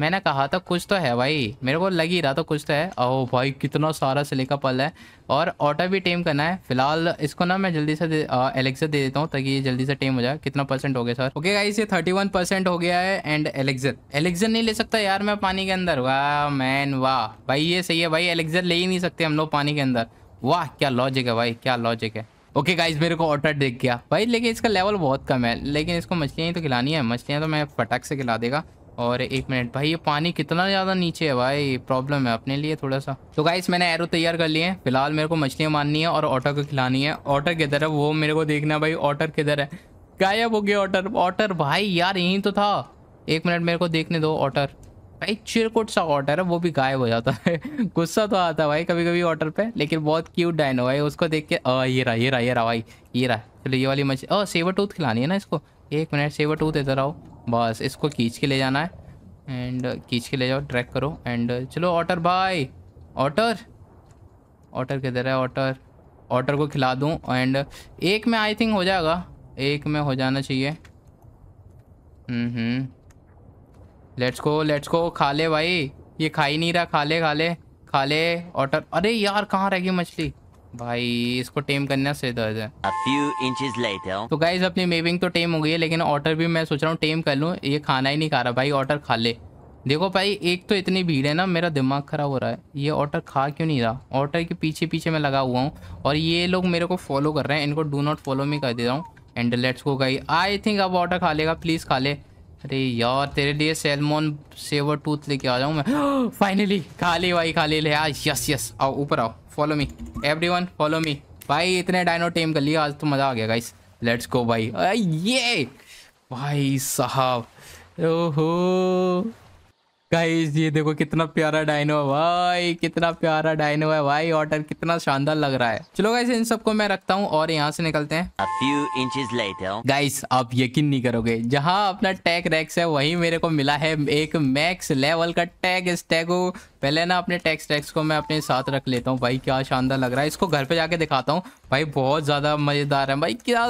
मैंने कहा था कुछ तो है भाई मेरे को लग ही रहा था कुछ तो है ओह भाई कितना सारा सिले का पल है और ऑटो भी टेम करना है फिलहाल इसको ना मैं जल्दी से एलेक्सा दे देता हूँ ताकि ये जल्दी से टेम हो जाए कितना परसेंट हो गया सर ओके गाइस ये थर्टी वन परसेंट हो गया है एंड एलेक्सर एलेक्सर नहीं ले सकता यार मैं पानी के अंदर वाह मैन वाह भाई ये सही है भाई एलेक्सर ले ही नहीं सकते हम लोग पानी के अंदर वाह क्या लॉजिक है भाई क्या लॉजिक है ओके okay गाइज मेरे को ऑटर देख गया भाई लेकिन इसका लेवल बहुत कम है लेकिन इसको मछलियाँ ही तो खिलानी है मछलियाँ तो मैं फटाक से खिला देगा और एक मिनट भाई ये पानी कितना ज़्यादा नीचे है भाई प्रॉब्लम है अपने लिए थोड़ा सा तो गाइस मैंने एरो तैयार कर लिए हैं फिलहाल मेरे को मछलियाँ मारनी है और ऑटर को खिलानी है ऑटर किधर है वो मेरे को देखना है भाई ऑटर किधर है गायब हो गया ऑटर ऑटर भाई यार यहीं तो था एक मिनट मेरे को देखने दो ऑटर भाई चिरकुट सा ऑटर है वो भी गायब हो जाता है गुस्सा तो आता है भाई कभी कभी ऑटर पे लेकिन बहुत क्यूट डायनो भाई उसको देख के आ ये रहा ये रहा ये रहा भाई ये रहा चलो ये वाली मछली ओ सेवर टूथ खिलानी है ना इसको एक मिनट सेवर टू देते रहो बस इसको खींच के ले जाना है एंड खींच के ले जाओ ट्रैक करो एंड चलो ऑटर बाय ऑटर ऑटर किधर है ऑटर ऑटर को खिला दूँ एंड एक में आई थिंक हो जाएगा एक में हो जाना चाहिए लेट्स को लेट्स को खा ले भाई ये खा ही नहीं रहा खा ले खा ले खा ले ऑटर अरे यार कहाँ रह गई मछली भाई इसको टेम करना से दर्द है तो गाइज अपनी मेविंग तो टेम हो गई है लेकिन ऑटर भी मैं सोच रहा हूँ टेम कर लूँ ये खाना ही नहीं खा रहा भाई ऑटर खा ले देखो भाई एक तो इतनी भीड़ है ना मेरा दिमाग ख़राब हो रहा है ये ऑटर खा क्यों नहीं रहा ऑटर के पीछे पीछे मैं लगा हुआ हूँ और ये लोग मेरे को फॉलो कर रहे हैं इनको डू नॉट फॉलो मी कर दे रहा हूँ एंड लेट्स गो गाई आई थिंक अब ऑटर खा लेगा प्लीज़ खा ले अरे यार तेरे लिए सेलमोन सेवर टूथ लेके आ जाऊँ मैं फाइनली खा ले भाई खा ले यस यस हाँ, आओ ऊपर आओ follow me one follow me भाई इतने डायनो टेम कर लिया आज तो मज़ा आ गया गाइस लेट्स गो भाई ये भाई साहब ओहो गाइस ये देखो कितना प्यारा डायनो है भाई कितना प्यारा डायनो है भाई ऑर्डर कितना शानदार लग रहा है चलो गाइस इन सबको मैं रखता हूँ और यहाँ से निकलते हैं गाइस आप यकीन नहीं करोगे जहाँ अपना टैग रैक्स है वहीं मेरे को मिला है एक मैक्स लेवल का टैग इस टैग को पहले ना अपने टैक्स टैक्स को मैं अपने साथ रख लेता हूँ भाई क्या शानदार लग रहा है इसको घर पे जाके दिखाता हूँ भाई बहुत ज़्यादा मज़ेदार है भाई क्या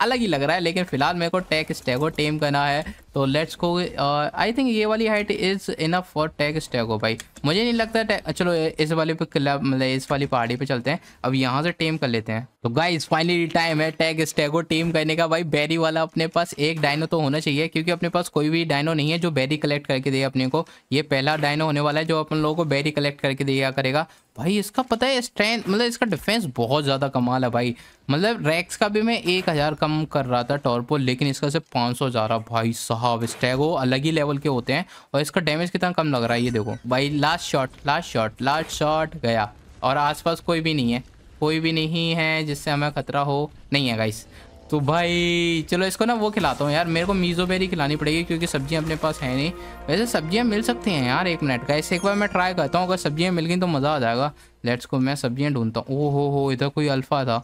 अलग ही लग रहा है लेकिन फिलहाल मेरे को टैक्स टैगो टेम करना है तो लेट्स गो आई थिंक ये वाली height is enough for tag stego भाई मुझे नहीं लगता चलो इस वाले पे क्लब मतलब इस वाली पहाड़ी पे चलते हैं अब यहाँ से टेम कर लेते हैं तो गाइस फाइनली टाइम है टैग स्टैगो टेम करने का भाई बैरी वाला अपने पास एक डायनो तो होना चाहिए क्योंकि अपने पास कोई भी डायनो नहीं है जो बैरी कलेक्ट करके दे अपने को ये पहला डायनो होने वाला है जो अपन लोगों को बैरी कलेक्ट करके दिया करेगा भाई इसका पता है स्ट्रेंथ मतलब इसका डिफेंस बहुत ज़्यादा कमाल है भाई मतलब रैक्स का भी मैं एक हज़ार कम कर रहा था टॉर्पो लेकिन इसका सिर्फ पाँच सौ जा रहा भाई साहब स्टैगो अलग ही लेवल के होते हैं और इसका डैमेज कितना कम लग रहा है ये देखो भाई last shot last shot last shot गया और आसपास कोई भी नहीं है कोई भी नहीं है जिससे हमें खतरा हो नहीं है गाइस तो भाई चलो इसको ना वो खिलाता हूँ यार मेरे को मीज़ो बेरी खिलानी पड़ेगी क्योंकि सब्जियाँ अपने पास है नहीं वैसे सब्जियाँ मिल सकती हैं यार एक मिनट का ऐसे एक बार मैं ट्राई करता हूँ अगर सब्जियाँ मिल गई तो मज़ा आ जाएगा लेट्स को मैं सब्जियाँ ढूंढता हूँ ओ हो इधर कोई अल्फ़ा था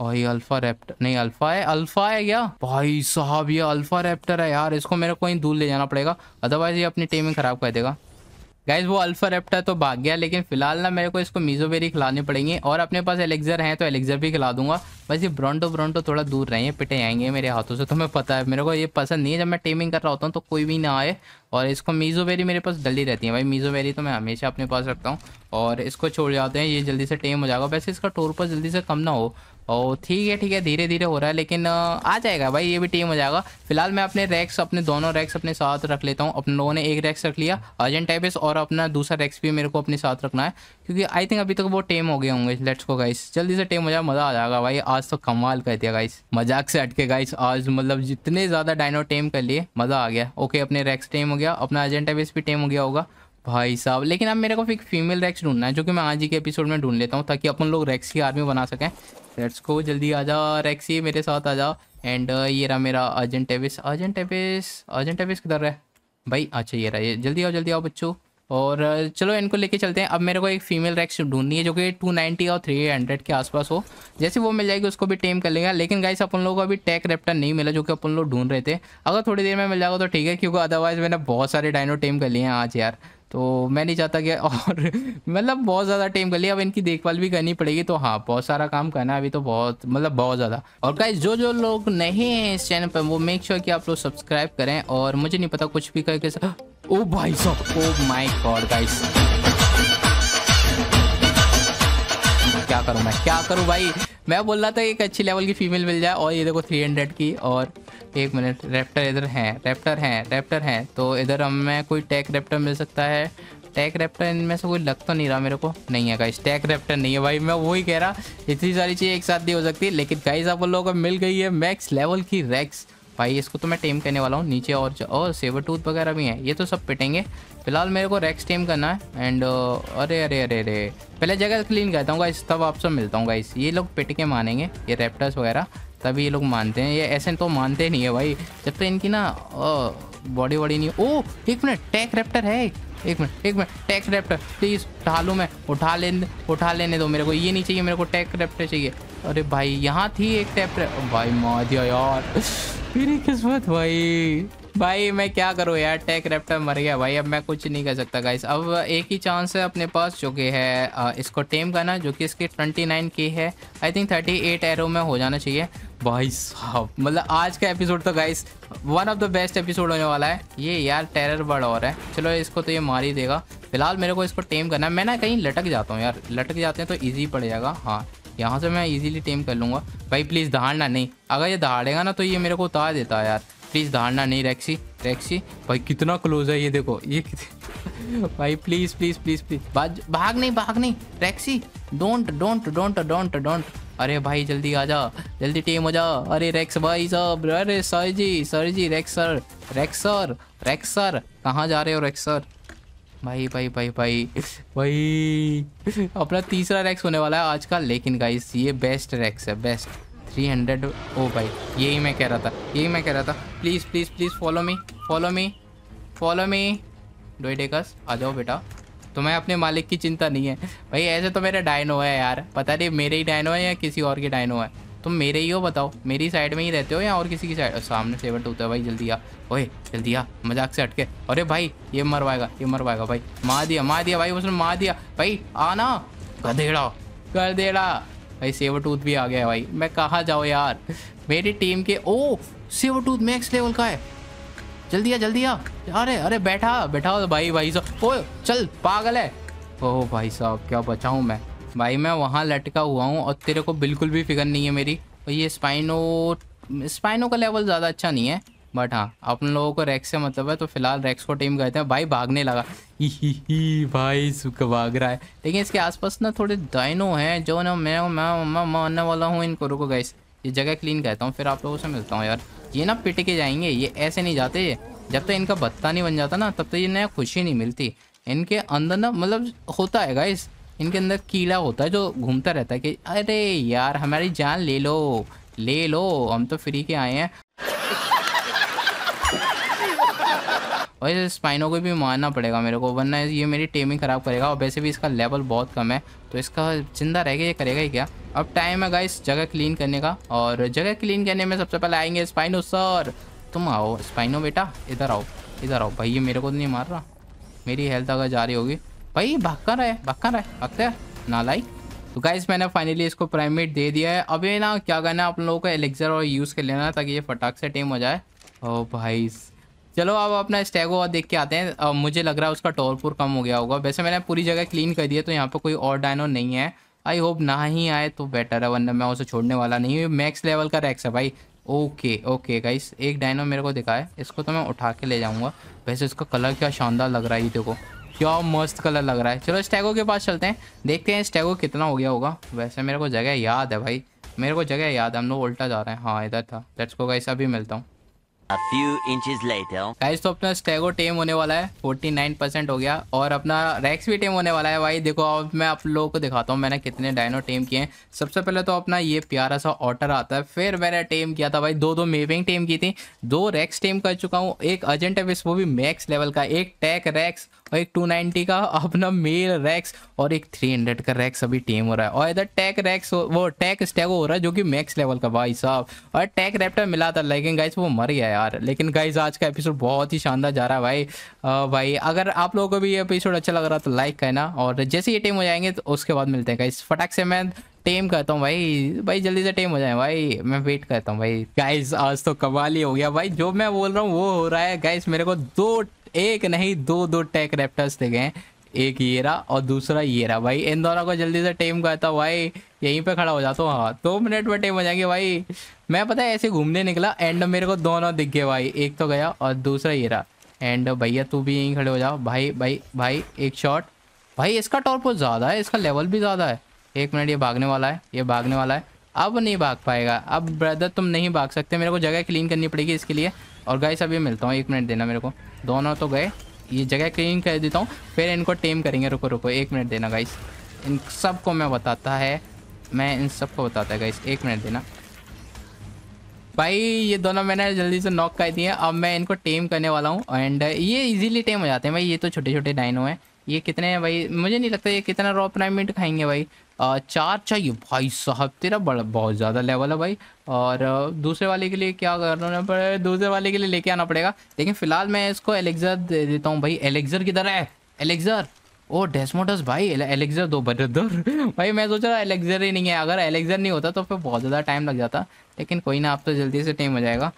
और ये अल्फ़ा रेप्टर नहीं अल्फ़ा है अल्फ़ा है क्या भाई साहब ये अल्फ़ा रेप्टर है यार इसको मेरे को कहीं दूर ले जाना पड़ेगा अदरवाइज़ ये अपनी टीम में ख़राब कर देगा गाइज वो अल्फा रेप्टा तो भाग गया लेकिन फिलहाल ना मेरे को इसको मीजोबेरी खिलानी पड़ेंगे और अपने पास एलेक्जर हैं तो एलेक्जर भी खिला दूंगा बस ये ब्रॉन्टो ब्रॉन्टो थोड़ा दूर हैं पिटे आएंगे मेरे हाथों से तो मैं पता है मेरे को ये पसंद नहीं है जब मैं टेमिंग कर रहा होता हूँ तो कोई भी ना आए और इसको मीजोबेरी मेरे पास डली रहती है भाई मीजोबेरी तो मैं हमेशा अपने पास रखता हूँ और इसको छोड़ जाते हैं ये जल्दी से टेम हो जाएगा वैसे इसका टोर पर जल्दी से कम ना हो ओ ठीक है ठीक है धीरे धीरे हो रहा है लेकिन आ जाएगा भाई ये भी टीम हो जाएगा फिलहाल मैं अपने रैक्स अपने दोनों रैक्स अपने साथ रख लेता हूँ अपने लोगों ने एक रैक्स रख लिया अर्जेंट टाइपिस और अपना दूसरा रैक्स भी मेरे को अपने साथ रखना है क्योंकि आई थिंक अभी तक वो टेम हो गए होंगे लेट्स को गाइस जल्दी से टेम हो जाए मज़ा आ जाएगा भाई आज तो कमाल कर दिया गाइस मजाक से हटके गाइस आज मतलब जितने ज़्यादा डायनो टेम कर लिए मज़ा आ गया ओके अपने रैक्स टेम हो गया अपना अर्जेंट टाइपिस भी टेम हो गया होगा भाई साहब लेकिन अब मेरे को एक फीमेल रैक्स ढूंढना है जो कि मैं आज ही के एपिसोड में ढूंढ लेता हूँ ताकि अपन लोग रैक्स की आर्मी बना सकें रेट्स को जल्दी आ जाओ रैक्स ही मेरे साथ आ जाओ एंड uh, ये रहा मेरा Argentavis Argentavis Argentavis किधर है भाई अच्छा ये रहा ये जल्दी आओ जल्दी आओ बच्चों और uh, चलो इनको लेके चलते हैं अब मेरे को एक फीमेल रैक्स ढूंढनी है जो कि 290 और 300 के आसपास हो जैसे वो मिल जाएगी उसको भी टेम कर लेगा लेकिन गाइस अपन लोगों को अभी टैक रेप्टर नहीं मिला जो कि अपन लोग ढूंढ रहे थे अगर थोड़ी देर में मिल जाएगा तो ठीक है क्योंकि अदरवाइज मैंने बहुत सारे डायनो टेम कर लिए हैं आज यार तो मैं नहीं चाहता कि और मतलब बहुत ज़्यादा टाइम कर लिया अब इनकी देखभाल भी करनी पड़ेगी तो हाँ बहुत सारा काम करना है अभी तो बहुत मतलब बहुत ज़्यादा और गाइज जो जो लोग नहीं हैं इस चैनल पर वो मेक श्योर sure कि आप लोग सब्सक्राइब करें और मुझे नहीं पता कुछ भी करके ओ भाई साहब ओ माई गॉड गाइस क्या करूँ मैं क्या करूँ भाई मैं बोल रहा था एक अच्छी लेवल की फीमेल मिल जाए और ये देखो 300 की और एक मिनट रेप्टर इधर हैं रेप्टर हैं रेप्टर हैं तो इधर हमें कोई टैक रेप्टर मिल सकता है टैक रेप्टर इनमें से कोई लग तो नहीं रहा मेरे को नहीं है गाइस टैक रेप्टर नहीं है भाई मैं वही कह रहा इतनी सारी चीज़ें एक साथ नहीं हो सकती लेकिन गाइस आप लोगों को मिल गई है मैक्स लेवल की रैक्स भाई इसको तो मैं टेम करने वाला हूँ नीचे और और सेवर टूथ वगैरह भी हैं ये तो सब पिटेंगे फिलहाल मेरे को रेक्स टेम करना है एंड uh, अरे अरे अरे अरे पहले जगह क्लीन करता हूँ गाइस तब आपसे मिलता हूँ गाइस ये लोग पिट के मानेंगे ये रेप्टर्स वगैरह तभी ये लोग मानते हैं ये ऐसे तो मानते नहीं है भाई जब तक तो इनकी ना बॉडी uh, वॉडी नहीं ओ एक मिनट टैक रेप्टर है एक मिनट एक मिनट टैक रेप्टर प्लीज़ उठा लूँ मैं उठा ले उठा लेने दो मेरे को ये नहीं चाहिए मेरे को टैक रेप्टर चाहिए अरे भाई यहाँ थी एक टैप भाई मार दिया यार मेरी किस्मत भाई भाई मैं क्या करूँ यार टैक रेप्टर मर गया भाई अब मैं कुछ नहीं कर सकता गाइस अब एक ही चांस है अपने पास जो कि है इसको टेम करना जो कि इसकी 29 की है आई थिंक 38 एरो में हो जाना चाहिए भाई साहब मतलब आज का एपिसोड तो guys one of the best episode होने वाला है ये यार टेरर बर्ड और है चलो इसको तो ये मार ही देगा फिलहाल मेरे को इसको टेम करना है मैं ना कहीं लटक जाता हूँ यार लटक जाते हैं तो ईजी पड़ जाएगा हाँ यहाँ से मैं इजीली टेम कर लूँगा भाई प्लीज़ धारना नहीं अगर ये धाड़ेगा ना तो ये मेरे को उतार देता है यार प्लीज़ धाड़ना नहीं रैक्सी रैक्सी भाई कितना क्लोज है ये देखो ये भाई प्लीज़ प्लीज़ प्लीज़ प्लीज़ भाग नहीं भाग नहीं रैक्सी don't don't don't don't don't अरे भाई जल्दी आ जा जल्दी टीम हो जा अरे रेक्स भाई साहब अरे sir ji sir ji rex sir rex sir rex sir कहाँ जा रहे हो रेक्स सर भाई भाई भाई भाई भाई अपना तीसरा रैक्स होने वाला है आज का लेकिन गाइस ये बेस्ट रैक्स है बेस्ट 300 ओ भाई यही मैं कह रहा था यही मैं कह रहा था please please please follow me follow me follow me डोटेकस आ जाओ बेटा तुम्हें तो अपने मालिक की चिंता नहीं है भाई ऐसे तो मेरा डायनो है यार पता नहीं मेरे ही डायनो है या किसी और के डायनो है तुम मेरे ही हो बताओ मेरी साइड में ही रहते हो या और किसी की साइड सामने सेवन होता है भाई जल्दी आ ओए जल्दी आ मजाक से हटके अरे भाई ये मरवाएगा ये मरवाएगा भाई मार दिया मार दिया भाई उसने मार दिया भाई आना गधेड़ा गधेड़ा भाई सेवर टूथ भी आ गया भाई मैं कहाँ जाऊँ यार मेरी टीम के ओ सेवर टूथ मैक्स लेवल का है जल्दी आ जल्दी आ अरे अरे बैठा बैठा तो भाई भाई साहब ओ चल पागल है ओह भाई साहब क्या बचाऊँ मैं भाई मैं वहाँ लटका हुआ हूँ और तेरे को बिल्कुल भी फिक्र नहीं है मेरी और ये स्पाइनो स्पाइनो का लेवल ज़्यादा अच्छा नहीं है बट हाँ अपन लोगों को रैक्स से मतलब है तो फिलहाल रैक्स को टीम कहते हैं भाई भागने लगा ही ही भाई सुख भाग रहा है लेकिन इसके आसपास ना थोड़े डाइनो हैं जो ना मैं मैं मैं वाला हूँ इनको रुको गैस ये जगह क्लीन कहता हूँ फिर आप लोगों से मिलता हूँ यार ये ना पिट के जाएंगे ये ऐसे नहीं जाते जब तक तो इनका भत्ता नहीं बन जाता ना तब तक तो ये नया खुशी नहीं मिलती इनके अंदर ना मतलब होता है गाइस इनके अंदर कीड़ा होता है जो घूमता रहता है कि अरे यार हमारी जान ले लो ले लो हम तो फ्री के आए हैं और इस स्पाइनों को भी मारना पड़ेगा मेरे को वरना ये मेरी टेमिंग ख़राब करेगा और वैसे भी इसका लेवल बहुत कम है तो इसका जिंदा रह ये करेगा ही क्या अब टाइम है गाइस जगह क्लीन करने का और जगह क्लीन करने में सबसे पहले आएंगे स्पाइनो सर तुम आओ स्पाइनो बेटा इधर आओ इधर आओ भाई ये मेरे को तो नहीं मार रहा मेरी हेल्थ अगर जा रही होगी भाई भक्का है भक्का रहा है ना लाई तो गाइज मैंने फाइनली इसको प्राइमेट दे दिया है अभी ना क्या करना है आप लोगों को एलेक्जर और यूज़ कर लेना ताकि ये फटाक से टेम हो जाए ओ भाई चलो अब अपना स्टैगो और देख के आते हैं मुझे लग रहा है उसका टोरपुर कम हो गया होगा वैसे मैंने पूरी जगह क्लीन कर दी है तो यहाँ पर कोई और डायनो नहीं है आई होप ना ही आए तो बेटर है वरना मैं उसे छोड़ने वाला नहीं हूँ मैक्स लेवल का रैक्स है भाई ओके ओके गाइस एक डायनो मेरे को दिखाया इसको तो मैं उठा के ले जाऊँगा वैसे इसका कलर क्या शानदार लग रहा है ये देखो क्या मस्त कलर लग रहा है चलो स्टैगो के पास चलते हैं देखते हैं स्टैगो कितना हो गया होगा वैसे मेरे को जगह याद है भाई मेरे को जगह याद है हम लोग उल्टा जा रहे हैं हाँ इधर था लेट्स को गाइस अभी मिलता हूँ A few inches later. Guys तो अपना स्टेगो टेम होने वाला है 49% हो गया और अपना रैक्स भी टेम होने वाला है भाई देखो अब मैं आप लोगों को दिखाता हूँ मैंने कितने डायनो टेम किए हैं सबसे पहले तो अपना ये प्यारा सा ऑटर आता है फिर मैंने टेम किया था भाई दो दो मेविंग टेम की थी दो रैक्स टेम कर चुका हूँ एक एजेंट है वो भी मैक्स लेवल का एक टैक रैक्स और एक 290 का अपना मेल रैक्स और एक 300 का रैक्स अभी टेम हो रहा है और इधर टैक रैक्स वो टैक स्टैगो हो रहा है जो कि मैक्स लेवल का भाई साहब और टैक रैप्टर मिला था लेकिन गाइज वो मर गया यार लेकिन गाइज आज का एपिसोड बहुत ही शानदार जा रहा है भाई आ, भाई अगर आप लोगों को भी ये एपिसोड अच्छा लग रहा तो लाइक करना और जैसे ये टेम हो जाएंगे तो उसके बाद मिलते हैं गाइस फटाक से मैं टेम करता हूँ भाई भाई जल्दी से टेम हो जाए भाई मैं वेट करता हूँ भाई गाइस आज तो कमाल ही हो गया भाई जो मैं बोल रहा हूँ वो हो रहा है गाइस मेरे को दो एक नहीं दो दो टैक रेप्टर्स दिखे हैं एक ये रहा और दूसरा ये रहा भाई इन दोनों को जल्दी से टेम करता हूँ भाई यहीं पे खड़ा हो जाता हूँ हाँ दो मिनट में टेम हो जाएंगे भाई मैं पता है ऐसे घूमने निकला एंड मेरे को दोनों दिख गए भाई एक तो गया और दूसरा ये रहा एंड भैया तू भी यहीं खड़े हो जाओ भाई भाई भाई एक शॉट भाई इसका टॉर्प बहुत ज़्यादा है इसका लेवल भी ज़्यादा है एक मिनट ये भागने वाला है ये भागने वाला है अब नहीं भाग पाएगा अब ब्रदर तुम नहीं भाग सकते मेरे को जगह क्लीन करनी पड़ेगी इसके लिए और गाइस अभी मिलता हूँ एक मिनट देना मेरे को दोनों तो गए ये जगह क्लीन कर देता हूँ फिर इनको टेम करेंगे रुको रुको एक मिनट देना गाइस इन सबको मैं बताता है मैं इन सबको बताता है गाइस एक मिनट देना भाई ये दोनों मैंने जल्दी से नॉक कर दिए अब मैं इनको टेम करने वाला हूँ एंड ये इजीली टेम हो जाते हैं भाई ये तो छोटे छोटे डाइनो हैं ये कितने हैं भाई मुझे नहीं लगता ये कितना रॉ प्राइमेट खाएंगे भाई चार चाहिए भाई साहब तेरा बड़ा बहुत ज़्यादा लेवल है भाई और दूसरे वाले के लिए क्या करना पड़ेगा दूसरे वाले के लिए लेके आना पड़ेगा लेकिन फ़िलहाल मैं इसको एलेक्जर दे देता हूँ भाई एलेक्जर किधर है एलेक्जर ओ डेस्मोटस भाई एलेक्जर दो बरदर तो। भाई मैं सोच रहा एलेक्जर ही नहीं है अगर एलेक्जर नहीं होता तो फिर बहुत ज़्यादा टाइम लग जाता लेकिन कोई ना आप तो जल्दी से टाइम हो जाएगा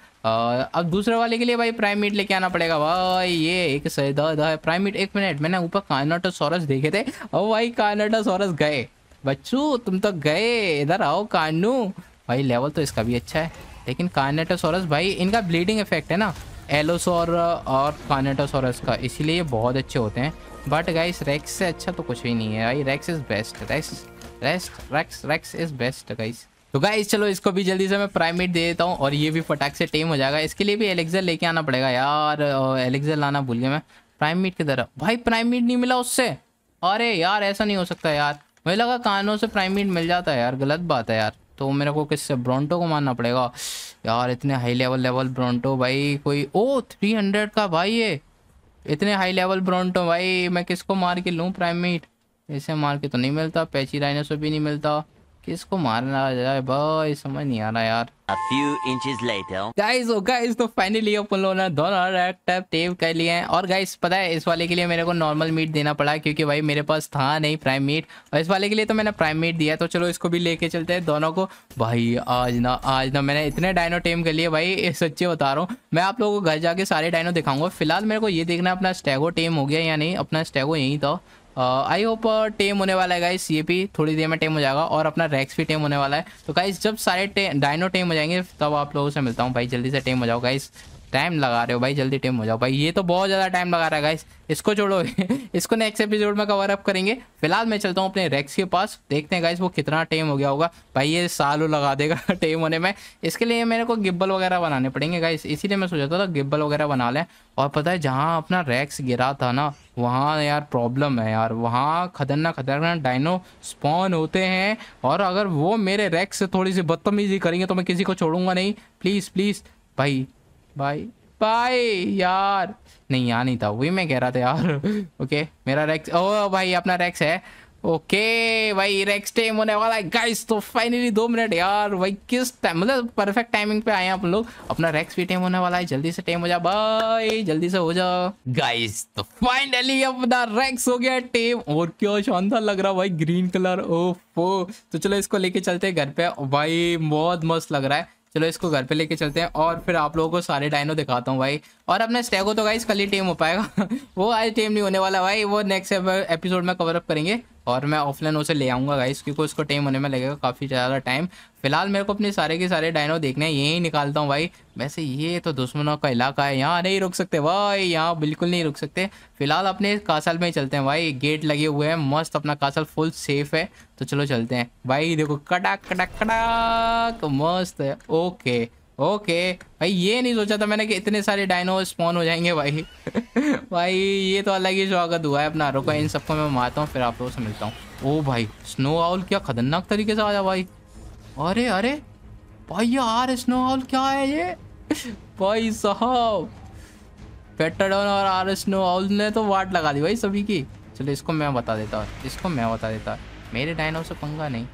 अब दूसरे वाले के लिए भाई प्राइम मीट लेके आना पड़ेगा भाई ये एक सही है मीट एक मिनट मैंने ऊपर सौरस देखे थे और भाई कानाटोसोरस गए बच्चू तुम तो गए इधर आओ कानू भाई लेवल तो इसका भी अच्छा है लेकिन कार्नेटोसोरस भाई इनका ब्लीडिंग इफेक्ट है ना एलोसोर और कार्नेटोसोरस का इसीलिए बहुत अच्छे होते हैं बट गाइस रेक्स से अच्छा तो कुछ भी नहीं है भाई rex is best rex rest rex rex is best guys तो गाइस चलो इसको भी जल्दी से मैं प्राइमेट दे देता हूँ और ये भी फटाक से टेम हो जाएगा इसके लिए भी एलेक्जर लेके आना पड़ेगा यार एलेक्जर लाना भूल गया मैं प्राइमेट की तरह भाई प्राइमेट नहीं मिला उससे अरे यार ऐसा नहीं हो सकता यार मुझे लगा कानों से प्राइमेट मिल जाता है यार गलत बात है यार तो मेरे को किससे ब्रोंटो को मारना पड़ेगा यार इतने हाई लेवल लेवल ब्रोंटो भाई कोई ओ थ्री हंड्रेड का भाई ये इतने हाई लेवल ब्रोंटो भाई मैं किसको मार के लूँ प्राइमेट इसे मार के तो नहीं मिलता पैची राइनसो भी नहीं मिलता किसको मारना जाए भाई समझ नहीं आ रहा यार A few inches later. Guys, oh guys, तो finally अपन लोगों ने दोनों रेड टैप टेप कर लिए हैं और गाइस पता है इस वाले के लिए मेरे को नॉर्मल मीट देना पड़ा क्योंकि भाई मेरे पास था नहीं प्राइम मीट और इस वाले के लिए तो मैंने प्राइम मीट दिया तो चलो इसको भी लेके चलते हैं दोनों को भाई आज ना आज ना मैंने इतने डायनो टेम कर लिए भाई सच्चे बता रहा हूँ मैं आप लोगों को घर जाके सारे डायनो दिखाऊंगा फिलहाल मेरे को ये देखना अपना स्टैगो टेम हो गया या नहीं अपना स्टैगो यहीं था आई होप टेम होने वाला है गाइस ये भी थोड़ी देर में टेम हो जाएगा और अपना रैक्स भी टेम होने वाला है तो गाइस जब सारे डायनो टेम हो जाएंगे तब आप लोगों से मिलता हूँ भाई जल्दी से टेम हो जाओ गाइस टाइम लगा रहे हो भाई जल्दी टाइम हो जाओ भाई ये तो बहुत ज़्यादा टाइम लगा रहा है गाइस इसको छोड़ो इसको नेक्स्ट एपिसोड में कवर अप करेंगे फिलहाल मैं चलता हूँ अपने रेक्स के पास देखते हैं गाइस वो कितना टाइम हो गया होगा भाई ये सालों लगा देगा टाइम होने में इसके लिए मेरे को गिब्बल वगैरह बनाने पड़ेंगे गाइस इसीलिए मैं सोचा था गिब्बल वगैरह बना लें और पता है जहाँ अपना रैक्स गिरा था ना वहाँ यार प्रॉब्लम है यार वहाँ खतरनाक खतरनाक डाइनो स्पॉन होते हैं और अगर वो मेरे रैक्स थोड़ी सी बदतमीजी करेंगे तो मैं किसी को छोड़ूंगा नहीं प्लीज़ प्लीज़ भाई भाई भाई यार नहीं यहाँ नहीं था वही मैं कह रहा था यार ओके मेरा रेक्स ओ भाई अपना रेक्स है ओके भाई रेक्स टाइम होने वाला है गाइस तो फाइनली दो मिनट यार भाई किस टाइम मतलब परफेक्ट टाइमिंग पे आए हैं अपन लोग अपना रेक्स भी टाइम होने वाला है जल्दी से टाइम हो जा भाई जल्दी से हो जाओ गाइस तो फाइनली अपना रेक्स हो गया टेम और क्या शानदार लग रहा भाई ग्रीन कलर ओफो तो चलो इसको लेके चलते हैं घर पे भाई बहुत मस्त लग रहा है चलो इसको घर पे लेके चलते हैं और फिर आप लोगों को सारे डायनो दिखाता हूँ भाई और अपना स्टैगो तो गाइस कल ही टेम हो पाएगा वो आज टेम नहीं होने वाला भाई वो नेक्स्ट एपिसोड में कवर अप करेंगे और मैं ऑफलाइन उसे ले आऊँगा गाइस क्योंकि उसको टाइम होने में लगेगा काफ़ी ज़्यादा टाइम फिलहाल मेरे को अपने सारे के सारे डायनो देखने हैं यहीं निकालता हूँ भाई वैसे ये तो दुश्मनों का इलाका है यहाँ नहीं रुक सकते भाई यहाँ बिल्कुल नहीं रुक सकते फिलहाल अपने कासल में ही चलते हैं भाई गेट लगे हुए हैं मस्त अपना कासल फुल सेफ है तो चलो चलते हैं भाई देखो कटाक कटाक कटाक मस्त है ओके ओके भाई ये नहीं सोचा था मैंने कि इतने सारे डायनो स्पॉन हो जाएंगे भाई भाई ये तो अलग ही स्वागत हुआ है अपना रुको इन सबको मैं मारता हूँ फिर आप लोगों से मिलता हूँ ओ भाई स्नो आउल क्या खतरनाक तरीके से आया भाई अरे अरे भाई यार स्नो आउल क्या है ये भाई साहब पेट्राडोन और आर स्नो आउल ने तो वाट लगा दी भाई सभी की चलो इसको मैं बता देता इसको मैं बता देता मेरे डायनो से पंगा नहीं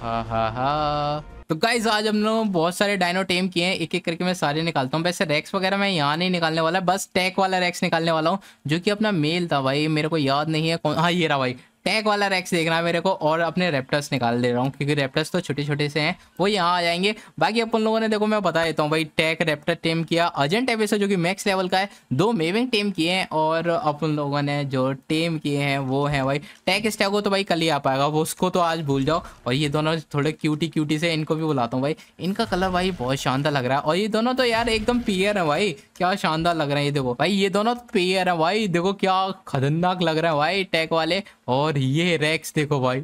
हाँ हाँ हाँ तो गाइज आज हम लोग बहुत सारे डायनो टेम किए हैं एक एक करके मैं सारे निकालता हूँ वैसे रैक्स वगैरह मैं यहाँ नहीं निकालने वाला बस टैक वाला रैक्स निकालने वाला हूँ जो कि अपना मेल था भाई मेरे को याद नहीं है कौन हाँ ये रहा भाई टैग वाला रैक्स देखना है मेरे को और अपने रेप्टर्स निकाल दे रहा हूँ क्योंकि रेप्टर्स तो छोटे छोटे से हैं वो यहाँ आ जाएंगे बाकी अपन लोगों ने देखो मैं बता देता हूँ भाई टैग रेप्टर टेम किया अर्जेंट एपिस जो कि मैक्स लेवल का है दो मेविंग टेम किए हैं और अपन लोगों ने जो टेम किए हैं वो है भाई टैग टैग तो भाई कल ही आ पाएगा वो उसको तो आज भूल जाओ और ये दोनों थोड़े क्यूटी क्यूटी से इनको भी बुलाता हूँ भाई इनका कलर भाई बहुत शानदार लग रहा है और ये दोनों तो यार एकदम पियर है भाई क्या शानदार लग रहा है ये देखो भाई ये दोनों पेयर है भाई देखो क्या खतरनाक लग रहा है भाई टैक वाले और ये रैक्स देखो भाई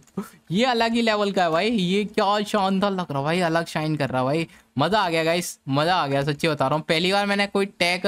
ये अलग ही लेवल का है भाई ये क्या शानदार लग रहा भाई अलग शाइन कर रहा भाई मज़ा आ गया गाइस मज़ा आ गया सच्ची बता रहा हूँ पहली बार मैंने कोई टैग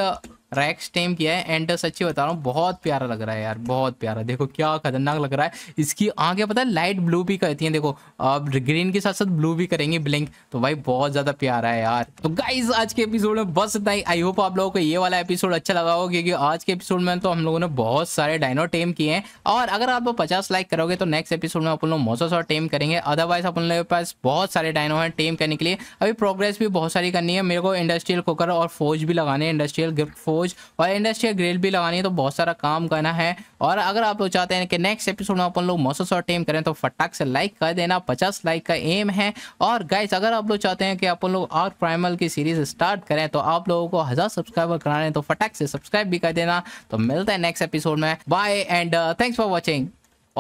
रैक स्टेम किया है एंड सच्ची बता रहा हूँ बहुत प्यारा लग रहा है यार बहुत प्यारा देखो क्या खतरनाक लग रहा है इसकी आगे पता है लाइट ब्लू भी करती है देखो अब ग्रीन के साथ साथ ब्लू भी करेंगे ब्लिंक तो भाई बहुत ज़्यादा प्यारा है यार तो गाइज आज के एपिसोड में बस इतना ही आई होप आप लोगों को ये वाला एपिसोड अच्छा लगा हो क्योंकि आज के एपिसोड में तो हम लोगों ने बहुत सारे डायनो टेम किए हैं और अगर आप लोग पचास लाइक करोगे तो नेक्स्ट एपिसोड में अपन लोग मौसम और टेम करेंगे अदरवाइज अपन लोगों के पास बहुत सारे डायनो है टेम करने के लिए अभी प्रोग्रेस भी बहुत सारी करनी है मेरे को इंडस्ट्रियल कुकर और फोज भी लगाने इंडस्ट्रियल गिफ्ट रोज़ और इंडस्ट्रियल ग्रेड भी लगानी है तो बहुत सारा काम करना है और अगर आप लोग चाहते हैं कि नेक्स्ट एपिसोड में अपन लोग मौसम और टेम करें तो फटाक से लाइक कर देना पचास लाइक का एम है और गाइज अगर आप लोग चाहते हैं कि अपन लोग और प्राइमल की सीरीज स्टार्ट करें तो आप लोगों को हज़ार सब्सक्राइबर कराने तो फटाक से सब्सक्राइब भी कर देना तो मिलता है नेक्स्ट एपिसोड में bye and thanks for watching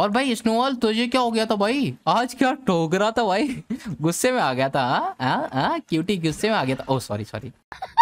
और भाई स्नोवाल तुझे क्या हो गया था भाई आज क्या ठोक रहा था भाई गुस्से में आ गया था आ, आ, आ, क्यूटी गुस्से में आ गया था ओ सॉरी सॉरी